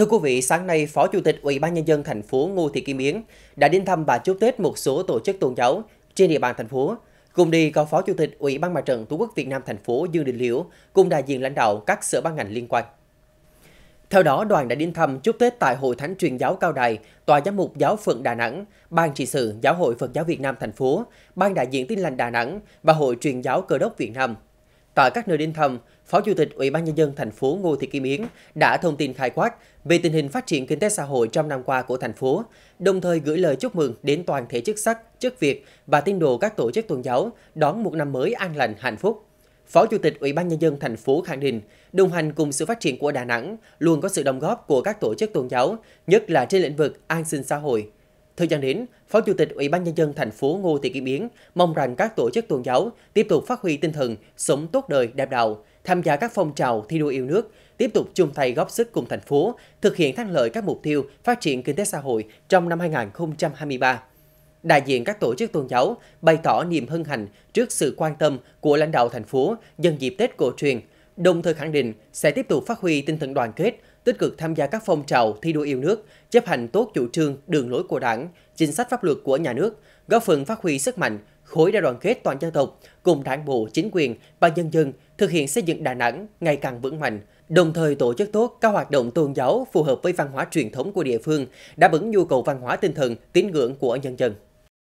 Thưa quý vị, sáng nay, Phó Chủ tịch Ủy ban nhân dân thành phố Ngô Thị Kim Yến đã đến thăm và chúc Tết một số tổ chức tôn giáo trên địa bàn thành phố. Cùng đi có Phó Chủ tịch Ủy ban Mặt trận Tổ quốc Việt Nam thành phố Dương Đình Liễu cùng đại diện lãnh đạo các sở ban ngành liên quan. Theo đó, đoàn đã đến thăm chúc Tết tại Hội Thánh Truyền giáo Cao Đài, Tòa Giám mục Giáo phận Đà Nẵng, Ban trị sự Giáo hội Phật giáo Việt Nam thành phố, Ban đại diện Tin lành Đà Nẵng và Hội Truyền giáo Cơ đốc Việt Nam và các nơi đến thăm, Phó Chủ tịch Ủy ban nhân dân thành phố Ngô Thị Kim Yến đã thông tin khai quát về tình hình phát triển kinh tế xã hội trong năm qua của thành phố, đồng thời gửi lời chúc mừng đến toàn thể chức sắc, chức việc và tín đồ các tổ chức tôn giáo đón một năm mới an lành hạnh phúc. Phó Chủ tịch Ủy ban nhân dân thành phố khẳng định, đồng hành cùng sự phát triển của Đà Nẵng luôn có sự đóng góp của các tổ chức tôn giáo, nhất là trên lĩnh vực an sinh xã hội, Thời gian đến, Phó Chủ tịch Ủy ban Nhân dân thành phố Ngô Thị Kim Yến mong rằng các tổ chức tôn giáo tiếp tục phát huy tinh thần sống tốt đời đẹp đạo, tham gia các phong trào thi đua yêu nước, tiếp tục chung tay góp sức cùng thành phố thực hiện thắng lợi các mục tiêu phát triển kinh tế xã hội trong năm 2023. Đại diện các tổ chức tôn giáo bày tỏ niềm hân hạnh trước sự quan tâm của lãnh đạo thành phố nhân dịp Tết cổ truyền, đồng thời khẳng định sẽ tiếp tục phát huy tinh thần đoàn kết, tích cực tham gia các phong trào thi đua yêu nước, chấp hành tốt chủ trương, đường lối của Đảng, chính sách pháp luật của nhà nước, góp phần phát huy sức mạnh, khối đại đoàn kết toàn dân tộc cùng đảng bộ, chính quyền và nhân dân thực hiện xây dựng Đà Nẵng ngày càng vững mạnh, đồng thời tổ chức tốt các hoạt động tôn giáo phù hợp với văn hóa truyền thống của địa phương, đáp ứng nhu cầu văn hóa tinh thần, tín ngưỡng của nhân dân.